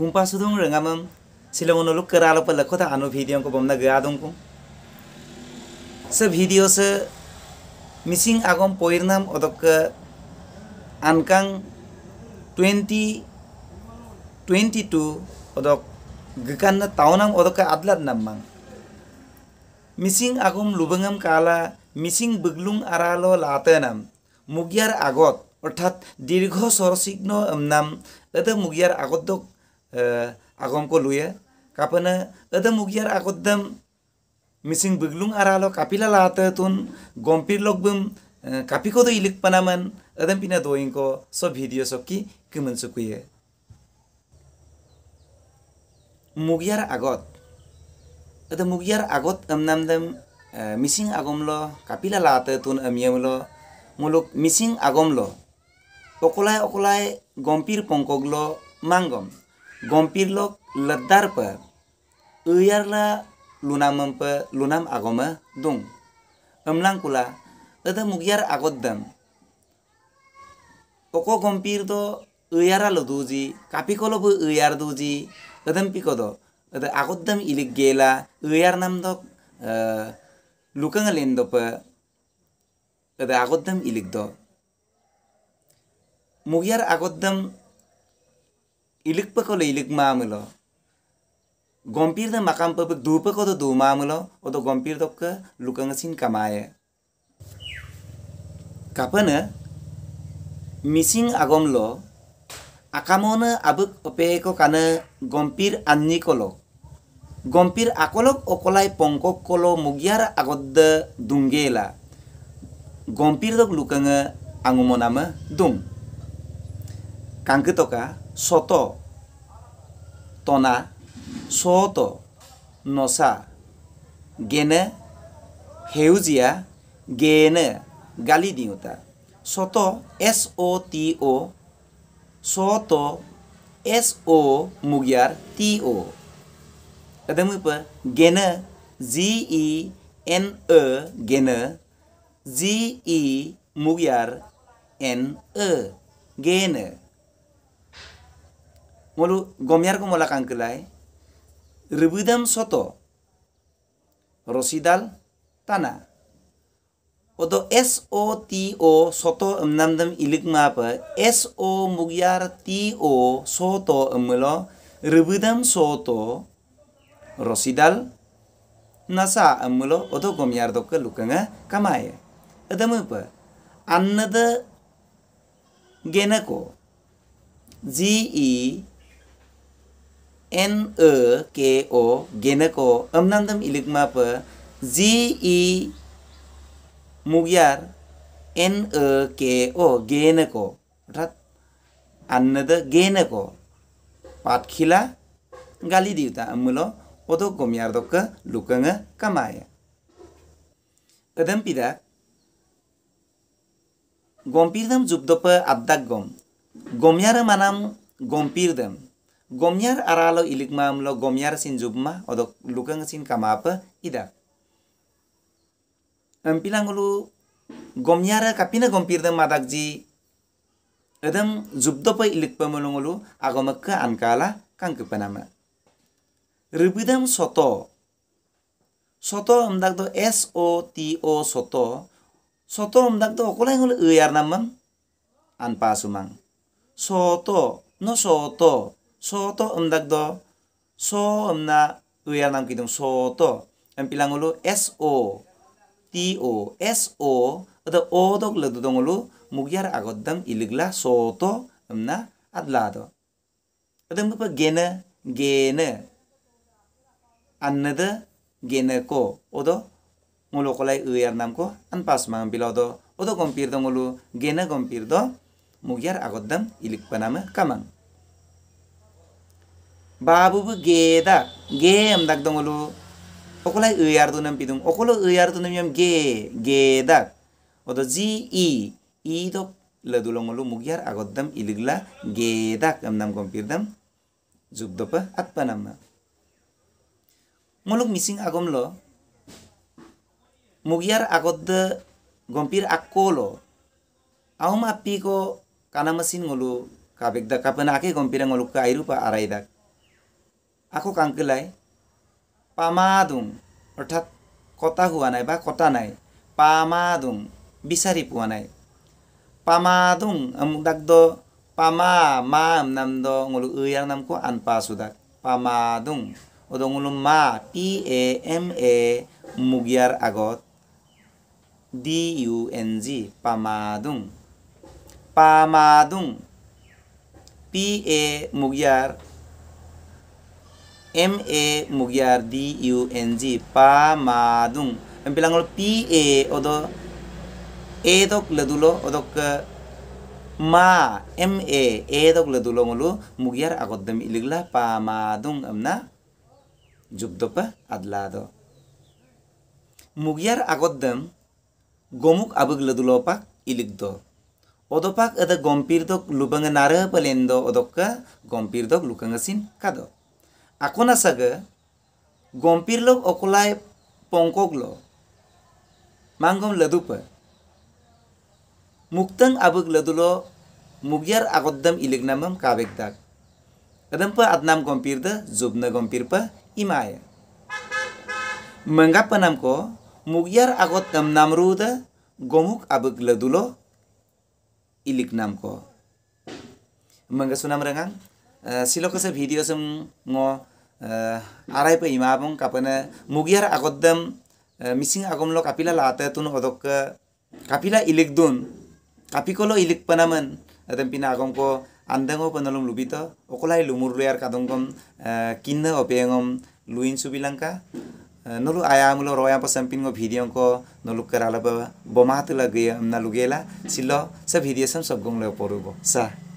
kumpa sudung rengamam sila monoluk keralo pala kota anu video ko bomna gadong ko sa video se missing agom poirnam odok ke ankang twenty 22 odok gekan na taonam odok ke adlat namang missing agom lubangam kala missing beglung aralo latenam mugiar agot অর্থাৎ sorosigno emnam নাম mugiar agot dok আগমক লুয়ে কাপন এদম উগিয়ার আগদম মিসিং বিগলুং আর আলো কাপিলা লাহাতুন গম্পির লগবম কাপি কদ ইলিক পানামান এদম পিনা দোয়িং সব ভিডিও সব কি কিমন সুকুয়ে মুগিয়ার আগত এদম মুগিয়ার আগত এমনাম দম মিসিং আগমল কাপিলা লাহাতুন আমিয়ামল মুলুক মিসিং আগমল অকলায় অকলায় গম্পির পঙ্কগল মাংগম গম্পীর লোক লদ্দার প ইয়ারলা লুনামম প লুনাম আগম দুং আমলাং কুলা অদ মুগিয়ার আগত দাম অক গম্পীর দ ইয়ারা লদুজি কাপি কলব ইয়ার দুজি অদম পিকদ অদ আগত দাম ইলিক গেলা ইয়ার নাম দ লুকং লেন দপ অদ আগত দাম ইলিক দ মুগিয়ার আগত দাম ilik pakole ilik mamelo gompir da makam pabek du pakko da du mamelo odo gompir da ke lukang sin kamae kapane missing agom lo akamone abek opeko kane gompir anni kolo gompir akolok okolai pongko kolo mugiara agod da dunggela gompir da lukang angumo nama dung কাঙ্ক্ষিতকা শত তনা সত নসা গেনে সেউজীয়া গেনে গালি দিওঁতা শত এছ অ' টি অ' শত এছ অ' মুগিয়াৰ টি অ' এদমি গেনে জি ই এন এ গেনে জি ই মুগিয়াৰ এন এ গেনে molu gomiar ko mola kangkelai ribudam soto rosidal tana odo s o t o soto namdam ilik pa s o mugyar t o soto amlo ribudam soto rosidal nasa amlo odo dok dokka lukanga kamaya pa annada genako Z e N E K O geneko amnandam iligma pa Z E mugyar N E K O geneko अर्थात अन्नद गेनको पाटखिला गाली दिवता अमुलो ओदो गोमियार दोक लुकंग कमाय अदम पिदा गोम्पीरदम जुबदोप अद्दाक गोम गोमियार मानाम gomyar aralo ilik mamlo gomyar sin jubma odo lukang sin kamapa ida ampilangulu gomnyara kapina gompirda madakji edam pa ilik mulungulu agomakka ankala panama. ribidam soto soto amdak do s o t o soto soto amdak do okolangulu uyar namam anpa sumang soto no soto Soto to dak do so umna tuya nam kidung Soto em pilang ulu s o t o s o ada o dok ledu dong ulu mugiar agot la Soto so na ad adla do ada mupa gene gene annada gena ko odo mulokolai uyar nam ko anpas mang pilado odo kompir dong ulu gene kompir do mugiar agot dam ilik panama kamang babu geda ge am dak dongolu okola e nam dunam pidum okolo e ar dunam yam ge geda odo ji i i do mugiar mugyar agoddam iligla gedak kam nam kompirdam zubdopa atpanamna muluk mising agomlo mugyar agodda gompir akkolo aum pi ko kanamasin ngolu kabekda kapana ake gompira ngolu ka airupa araidak আকৌ কাংকিলাই পামাদুং অৰ্থাৎ কটা হোৱা নাই বা কটা নাই পামা পামাদুং বিচাৰি পোৱা নাই পামাদুং আমুক দাগ দ পামা মা নাম দ অঙলো ঐ আৰু নাম কো দাক পামা পামাদুং অদঙলো মা পি এ এম এ মুগিয়াৰ আগত ডি ইউ এন জি পামা পামা পামাদুং পি এ মুগিয়াৰ M A mugiar D U N G pamadung empilang lo P A odo A dok ledulo odok ma M A A dok ledulo ngulu mugiar agot dem iligla pamadung amna jubdopa eh, adlado mugiar agot dem gomuk abug ledulo pak iligdo odopak ada gompir dok lubang nara pelendo odok gompir dok asin kado आकोनासागो गोमपिरलोक ओकोलाय पोंकोगलो मांगम लदुप मुक्तंग आबुक लदुलो मुगियार आगोद्दम इलिग्नामम काबेगदाक अदंप अदनाम गोमपिरद जुबन गोमपिरप इमाय मंगाप नामको मुगियार आगोद्दम नामरूद गोमुक आबुक लदुलो मंगा सुनाम रंगांग শিলকছে ভিডিঅ' চুম আড়াই পৰা ইমা আপং কাপনে মুগিয়াৰ আগতদম মিচিং আগমল কাপিলা লাহাতে তোন অদক কাপিলা ইলিক দোন কাপিকলো ইলিক পানামান এদম পিনা আগম কো আন্দেঙো পানলম লুবিত অকলাই লুমুর লুয়ার কাদংগম কিন্ন অপেঙম লুইন সুবিলঙ্কা নলু আয়ামুল রয়া পসম্পিং ও ভিডিওঙ্ক নলু কেরালব বমাতলা গিয়া না লুগেলা ছিল সে ভিডিও সব গংলে পড়ব সা